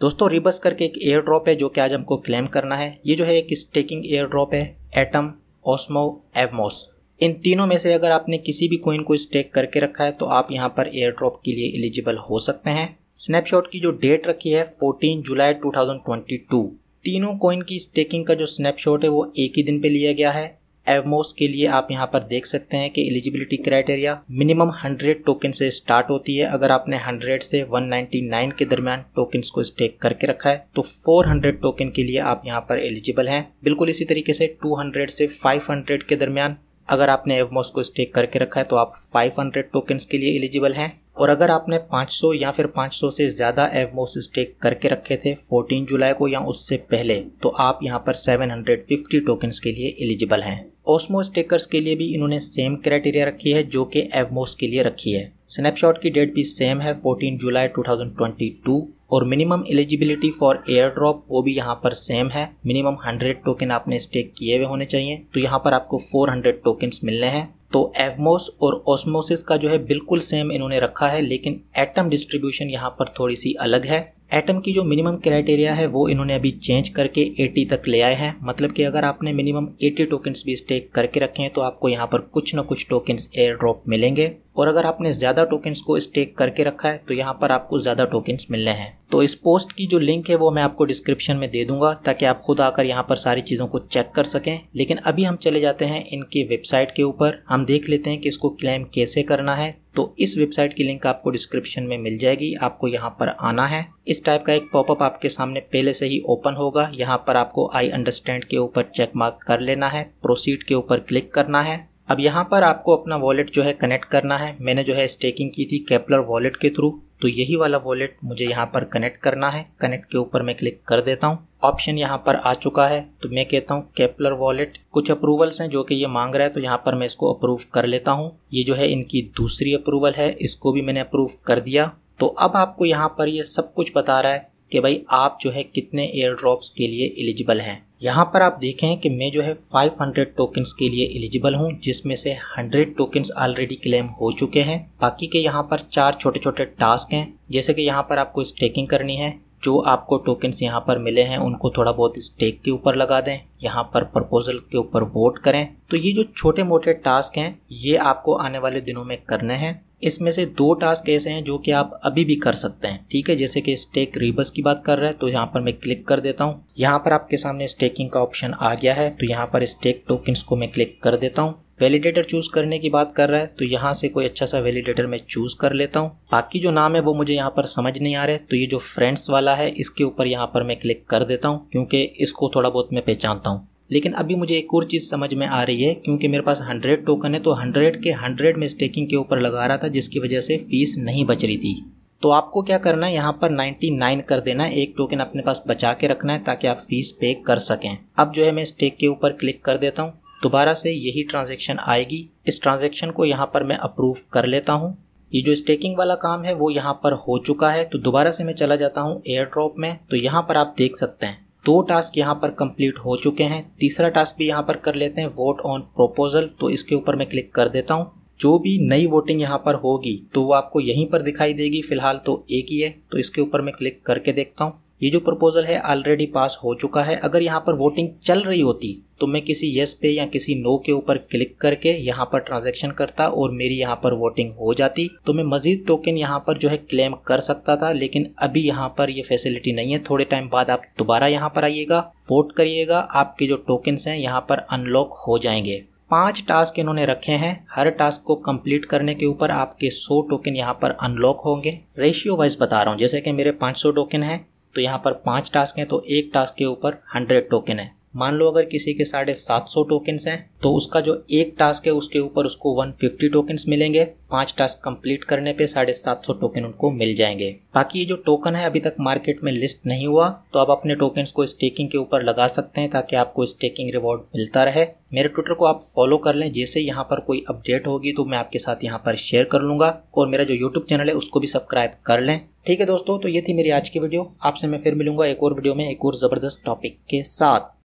दोस्तों रिबस करके एक एयर ड्रॉप है जो कि आज हमको क्लेम करना है ये जो है एक स्टेकिंग एयर ड्रॉप है एटम ओस्मो एवमोस इन तीनों में से अगर आपने किसी भी कोइन को स्टेक करके रखा है तो आप यहाँ पर एयर ड्रॉप के लिए एलिजिबल हो सकते हैं स्नैपशॉट की जो डेट रखी है 14 जुलाई 2022 तीनों कोइन की स्टेकिंग का जो स्नैपशॉट है वो एक ही दिन पे लिया गया है एवमोस के लिए आप यहाँ पर देख सकते हैं कि एलिजिबिलिटी क्राइटेरिया मिनिमम 100 टोकन से स्टार्ट होती है अगर आपने 100 से 199 के दरमियान टोकन को स्टेक करके रखा है तो 400 टोकन के लिए आप यहाँ पर एलिजिबल हैं बिल्कुल इसी तरीके से 200 से 500 के दरमियान अगर आपने एवमोस को स्टेक करके रखा है तो आप 500 हंड्रेड के लिए एलिजिबल हैं और अगर आपने 500 या फिर 500 से ज़्यादा एवमोस स्टेक करके रखे थे 14 जुलाई को या उससे पहले तो आप यहाँ पर 750 टोकन्स के लिए एलिजिबल हैं ओस्मो स्टेकर्स के लिए भी इन्होंने सेम क्राइटेरिया रखी है जो कि एवमोस के लिए रखी है स्नैपशॉट की डेट भी सेम है 14 जुलाई 2022 और minimum eligibility for air drop वो भी यहाँ पर सेम है मिनिमम 100 टोकन आपने स्टेक किए हुए होने चाहिए तो यहाँ पर आपको 400 टोकन मिलने हैं तो एवमोस और ओसमोसिस का जो है बिल्कुल सेम इन्होंने रखा है लेकिन एटम डिस्ट्रीब्यूशन यहाँ पर थोड़ी सी अलग है एटम की जो मिनिमम क्राइटेरिया है वो इन्होंने अभी चेंज करके 80 तक ले आए हैं मतलब कि अगर आपने मिनिमम 80 टोकन्स भी स्टेक करके रखे हैं तो आपको यहाँ पर कुछ ना कुछ टोकन्स एयर ड्रॉप मिलेंगे और अगर आपने ज़्यादा टोकन्स को स्टेक करके रखा है तो यहाँ पर आपको ज़्यादा टोकन्स मिलने हैं तो इस पोस्ट की जो लिंक है वो मैं आपको डिस्क्रिप्शन में दे दूंगा ताकि आप खुद आकर यहाँ पर सारी चीज़ों को चेक कर सकें लेकिन अभी हम चले जाते हैं इनकी वेबसाइट के ऊपर हम देख लेते हैं कि इसको क्लेम कैसे करना है तो इस वेबसाइट की लिंक आपको डिस्क्रिप्शन में मिल जाएगी आपको यहाँ पर आना है इस टाइप का एक पॉपअप आपके सामने पहले से ही ओपन होगा यहाँ पर आपको आई अंडरस्टैंड के ऊपर चेक मार्क कर लेना है प्रोसीड के ऊपर क्लिक करना है अब यहाँ पर आपको अपना वॉलेट जो है कनेक्ट करना है मैंने जो है स्टेकिंग की थी कैपलर वॉलेट के थ्रू तो यही वाला वॉलेट मुझे यहाँ पर कनेक्ट करना है कनेक्ट के ऊपर मैं क्लिक कर देता हूँ ऑप्शन यहाँ पर आ चुका है तो मैं कहता हूँ कैपलर वॉलेट कुछ अप्रूवल्स हैं जो कि ये मांग रहा है तो यहाँ पर मैं इसको अप्रूव कर लेता हूँ ये जो है इनकी दूसरी अप्रूवल है इसको भी मैंने अप्रूव कर दिया तो अब आपको यहाँ पर ये सब कुछ बता रहा है कि भाई आप जो है कितने एयर ड्रॉप्स के लिए एलिजिबल हैं यहाँ पर आप देखें कि मैं जो है 500 टोकन्स के लिए एलिजिबल हूँ जिसमें से 100 टोकन्स ऑलरेडी क्लेम हो चुके हैं बाकी के यहाँ पर चार छोटे छोटे टास्क हैं जैसे कि यहाँ पर आपको स्टेकिंग करनी है जो आपको टोकन्स यहाँ पर मिले हैं उनको थोड़ा बहुत स्टेक के ऊपर लगा दें यहाँ पर प्रपोजल के ऊपर वोट करें तो ये जो छोटे मोटे टास्क हैं ये आपको आने वाले दिनों में करने हैं इसमें से दो टास्क ऐसे हैं जो कि आप अभी भी कर सकते हैं ठीक है जैसे कि स्टेक रिबस की बात कर रहे हैं तो यहाँ पर मैं क्लिक कर देता हूँ यहाँ पर आपके सामने स्टेकिंग का ऑप्शन आ गया है तो यहाँ पर स्टेक टोकन्स को मैं क्लिक कर देता हूँ वैलिडेटर चूज करने की बात कर रहा है तो यहाँ से कोई अच्छा सा वैलिडेटर मैं चूज कर लेता हूँ बाकी जो नाम है वो मुझे यहाँ पर समझ नहीं आ रहा है तो ये जो फ्रेंड्स वाला है इसके ऊपर यहाँ पर मैं क्लिक कर देता हूँ क्योंकि इसको थोड़ा बहुत मैं पहचानता हूँ लेकिन अभी मुझे एक और चीज़ समझ में आ रही है क्योंकि मेरे पास हंड्रेड टोकन है तो हंड्रेड के हंड्रेड में स्टेकिंग के ऊपर लगा रहा था जिसकी वजह से फीस नहीं बच रही थी तो आपको क्या करना है यहाँ पर 99 कर देना है एक टोकन अपने पास बचा के रखना है ताकि आप फीस पे कर सकें अब जो है मैं स्टेक के ऊपर क्लिक कर देता हूँ दोबारा से यही ट्रांजेक्शन आएगी इस ट्रांजेक्शन को यहाँ पर मैं अप्रूव कर लेता हूँ ये जो स्टेकिंग वाला काम है वो यहाँ पर हो चुका है तो दोबारा से मैं चला जाता हूँ एयर ड्रॉप में तो यहाँ पर आप देख सकते हैं दो टास्क यहाँ पर कंप्लीट हो चुके हैं तीसरा टास्क भी यहाँ पर कर लेते हैं वोट ऑन प्रोपोजल तो इसके ऊपर मैं क्लिक कर देता हूँ जो भी नई वोटिंग यहाँ पर होगी तो वो आपको यहीं पर दिखाई देगी फिलहाल तो एक ही है तो इसके ऊपर मैं क्लिक करके देखता हूँ ये जो प्रपोजल है ऑलरेडी पास हो चुका है अगर यहाँ पर वोटिंग चल रही होती तो मैं किसी यस पे या किसी नो के ऊपर क्लिक करके यहाँ पर ट्रांजेक्शन करता और मेरी यहाँ पर वोटिंग हो जाती तो मैं मजीद टोकन यहाँ पर जो है क्लेम कर सकता था लेकिन अभी यहाँ पर ये फैसिलिटी नहीं है थोड़े टाइम बाद आप दोबारा यहाँ पर आइएगा वोट करिएगा आपके जो टोकन्स हैं यहाँ पर अनलॉक हो जाएंगे पांच टास्क इन्होंने रखे हैं हर टास्क को कंप्लीट करने के ऊपर आपके 100 टोकन यहाँ पर अनलॉक होंगे रेशियो वाइज बता रहा हूँ जैसे कि मेरे 500 टोकन हैं तो यहाँ पर पांच टास्क हैं तो एक टास्क के ऊपर 100 टोकन है मान लो अगर किसी के साढ़े सात सौ टोकन्स हैं तो उसका जो एक टास्क है उसके ऊपर उसको 150 टोकन्स मिलेंगे पांच टास्क कंप्लीट करने पे साढ़े सात सौ टोकन उनको मिल जाएंगे बाकी ये जो टोकन है अभी तक मार्केट में लिस्ट नहीं हुआ तो आप अपने टोकन्स को स्टेकिंग के ऊपर लगा सकते हैं ताकि आपको स्टेकिंग रिवॉर्ड मिलता रहे मेरे ट्विटर को आप फॉलो कर लें जैसे यहाँ पर कोई अपडेट होगी तो मैं आपके साथ यहाँ पर शेयर कर लूंगा और मेरा जो यूट्यूब चैनल है उसको भी सब्सक्राइब कर लें ठीक है दोस्तों तो ये थी मेरी आज की वीडियो आपसे मैं फिर मिलूंगा एक और वीडियो में एक और ज़बरदस्त टॉपिक के साथ